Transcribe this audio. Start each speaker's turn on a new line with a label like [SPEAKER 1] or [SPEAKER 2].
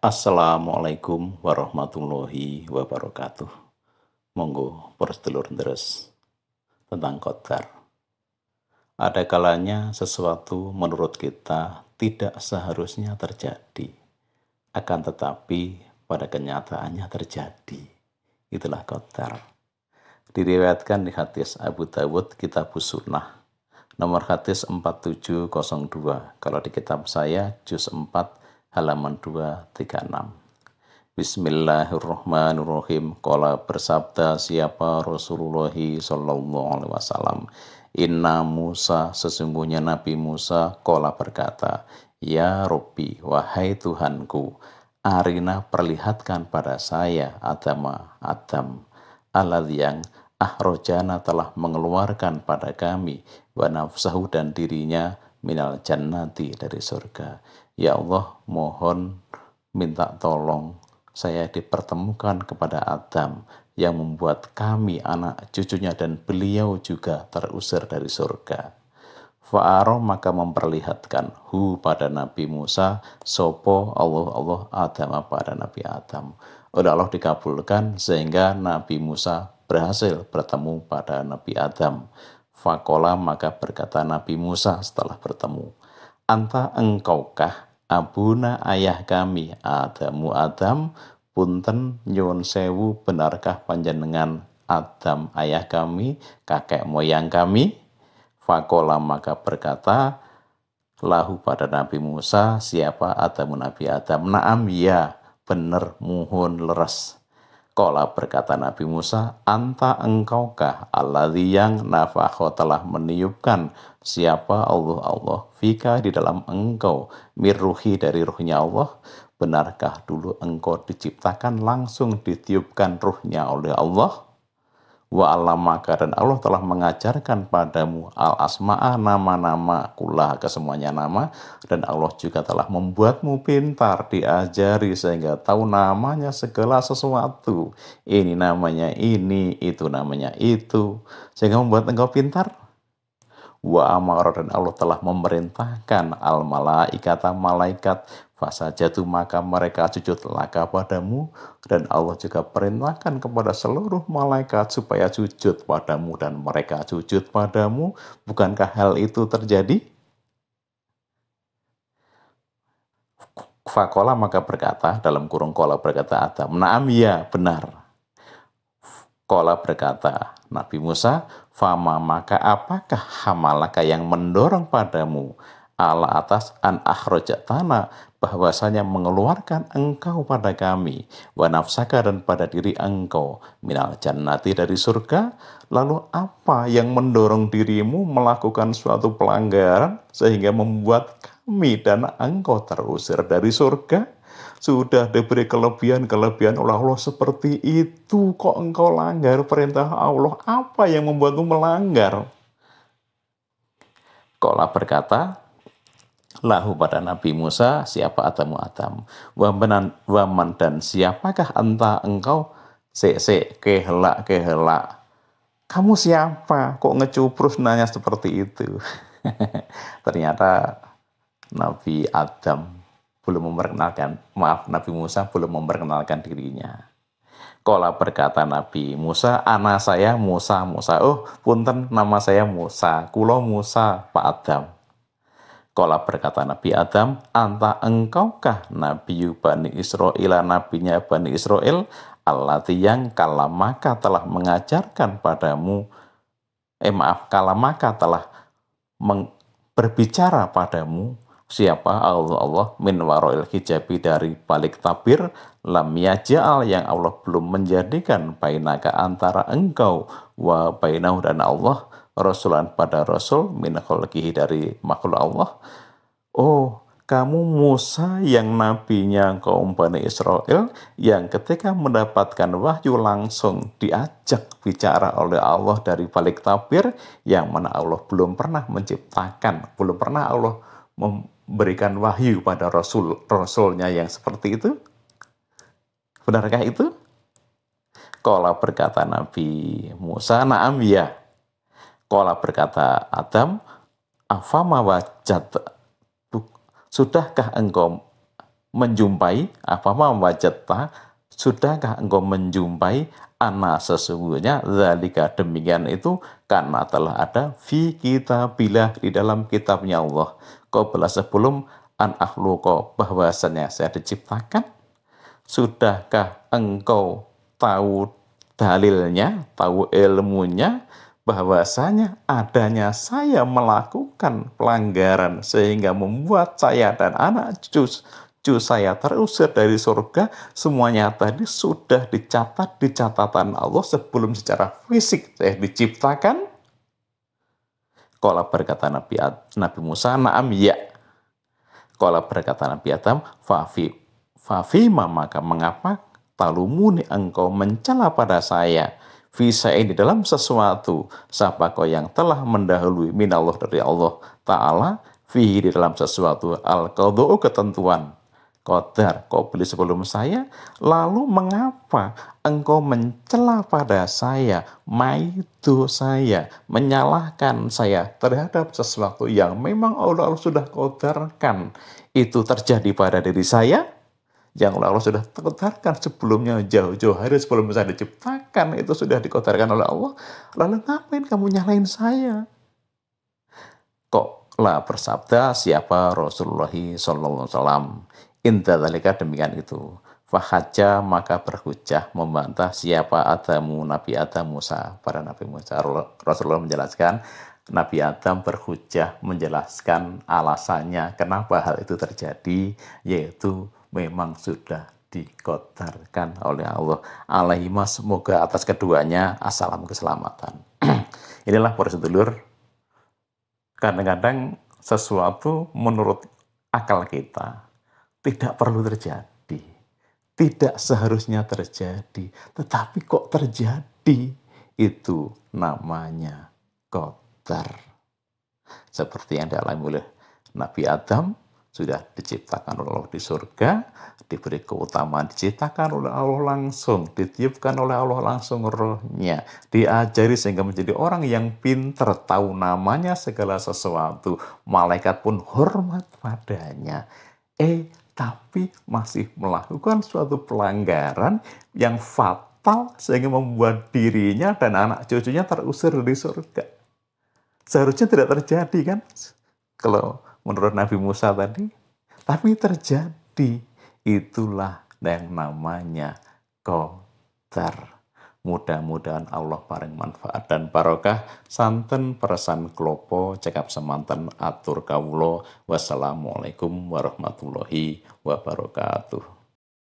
[SPEAKER 1] Assalamualaikum warahmatullahi wabarakatuh. Monggo bertelur deres tentang kotor. Ada kalanya sesuatu menurut kita tidak seharusnya terjadi. Akan tetapi pada kenyataannya terjadi. Itulah kotor. Diriwayatkan di hadis Abu Dawud Kitab Sunnah nomor hadis 4702. Kalau di kitab saya juz 4 halaman 236. Bismillahirrahmanirrahim. Kala bersabda siapa Rasulullah Sallallahu Alaihi Wasallam. Inna Musa sesungguhnya Nabi Musa kola berkata, Ya Robbi, wahai Tuhanku, arina perlihatkan pada saya Adama Adam, Allah yang ahrojana telah mengeluarkan pada kami wa nafsahu dan dirinya minal jannati dari surga. Ya Allah, mohon minta tolong saya dipertemukan kepada Adam yang membuat kami anak cucunya dan beliau juga terusir dari surga. Fa'aroh maka memperlihatkan hu pada Nabi Musa, sopo Allah Allah Adam pada Nabi Adam. Oleh Allah dikabulkan sehingga Nabi Musa berhasil bertemu pada Nabi Adam. Fakola maka berkata Nabi Musa setelah bertemu, Anta engkaukah Abuna ayah kami Adamu Adam punten nyuwun sewu benarkah panjenengan Adam ayah kami kakek moyang kami Fakola maka berkata lahu pada Nabi Musa siapa Adamu Nabi Adam naam ya bener muhun leres Kola berkata Nabi Musa, Anta engkaukah alladhi yang nafakho telah meniupkan siapa Allah Allah fika di dalam engkau miruhi dari ruhnya Allah benarkah dulu engkau diciptakan langsung ditiupkan ruhnya oleh Allah wa alamaka dan Allah telah mengajarkan padamu al asma'a nama-nama kulah kesemuanya nama dan Allah juga telah membuatmu pintar diajari sehingga tahu namanya segala sesuatu ini namanya ini itu namanya itu sehingga membuat engkau pintar wa amara dan Allah telah memerintahkan al malaikata malaikat fasa jatuh maka mereka sujud laka padamu dan Allah juga perintahkan kepada seluruh malaikat supaya sujud padamu dan mereka sujud padamu bukankah hal itu terjadi Fakola maka berkata dalam kurung kola berkata Adam, naam ya benar. Kola berkata Nabi Musa, Fama maka apakah hamalaka yang mendorong padamu ala atas an ahroja tanah bahwasanya mengeluarkan engkau pada kami wa nafsaka dan pada diri engkau minal jannati dari surga lalu apa yang mendorong dirimu melakukan suatu pelanggaran sehingga membuat kami dan engkau terusir dari surga sudah diberi kelebihan-kelebihan oleh Allah seperti itu kok engkau langgar perintah Allah apa yang membuatmu melanggar Kola berkata lahu pada Nabi Musa siapa atamu atam waman, waman dan siapakah entah engkau se se kehelak kehelak kamu siapa kok ngecuprus nanya seperti itu ternyata Nabi Adam belum memperkenalkan, maaf Nabi Musa belum memperkenalkan dirinya. Kola berkata Nabi Musa, anak saya Musa, Musa. Oh, punten, nama saya Musa. Kulo Musa, Pak Adam. Kola berkata Nabi Adam, anta engkaukah Nabi Bani Israel, nabinya Bani Israel, Allah yang kalamaka telah mengajarkan padamu, eh maaf, kalamaka telah berbicara padamu siapa Allah Allah min waroil hijabi dari balik tabir lam yaja'al yang Allah belum menjadikan bainaka antara engkau wa bainahu dan Allah rasulan pada rasul min kholqihi dari makhluk Allah oh kamu Musa yang nabinya kaum Bani Israel yang ketika mendapatkan wahyu langsung diajak bicara oleh Allah dari balik tabir yang mana Allah belum pernah menciptakan, belum pernah Allah berikan wahyu pada rasul rasulnya yang seperti itu? Benarkah itu? Kalau berkata Nabi Musa, naam ya. Kalau berkata Adam, afama wajat. Sudahkah engkau menjumpai, afama wajat sudahkah engkau menjumpai Anak sesungguhnya zalika demikian itu karena telah ada fi kitabillah di dalam kitabnya Allah. Qabla sebelum an akhluqa bahwasanya saya diciptakan sudahkah engkau tahu dalilnya, tahu ilmunya bahwasanya adanya saya melakukan pelanggaran sehingga membuat saya dan anak cucu cucu saya terusir dari surga, semuanya tadi sudah dicatat di catatan Allah sebelum secara fisik saya diciptakan. Kala berkata Nabi, Nabi Musa, naam ya. Kala berkata Nabi Adam, fafi, fafi maka mengapa talumuni engkau mencela pada saya? Visa ini dalam sesuatu, siapa kau yang telah mendahului minallah dari Allah Ta'ala, fihi di dalam sesuatu al ketentuan Qadar, kau beli sebelum saya, lalu mengapa engkau mencela pada saya, maitu saya, menyalahkan saya terhadap sesuatu yang memang Allah, Allah sudah kodarkan. Itu terjadi pada diri saya, yang Allah, Allah sudah kodarkan sebelumnya, jauh-jauh hari sebelum saya diciptakan, itu sudah dikodarkan oleh Allah. Lalu ngapain kamu nyalain saya? Kok lah bersabda siapa Rasulullah SAW Indah dalika demikian itu. Fahaja maka berhujah membantah siapa Adamu, Nabi Adam, Musa. Para Nabi Musa, Rasulullah menjelaskan, Nabi Adam berhujah menjelaskan alasannya kenapa hal itu terjadi, yaitu memang sudah dikotarkan oleh Allah. alaihimas semoga atas keduanya assalam keselamatan. Inilah prosedur. Kadang-kadang sesuatu menurut akal kita, tidak perlu terjadi, tidak seharusnya terjadi, tetapi kok terjadi itu namanya kotor. Seperti yang dialami oleh Nabi Adam sudah diciptakan oleh Allah di surga, diberi keutamaan, diciptakan oleh Allah langsung, ditiupkan oleh Allah langsung rohnya, diajari sehingga menjadi orang yang pintar, tahu namanya segala sesuatu, malaikat pun hormat padanya. Eh, tapi masih melakukan suatu pelanggaran yang fatal sehingga membuat dirinya dan anak cucunya terusir dari surga. Seharusnya tidak terjadi kan? Kalau menurut Nabi Musa tadi, tapi terjadi. Itulah yang namanya kotor. Mudah-mudahan Allah paring manfaat dan barokah. Santen peresan kelopo cekap semanten atur kawulo. Wassalamualaikum warahmatullahi wabarakatuh.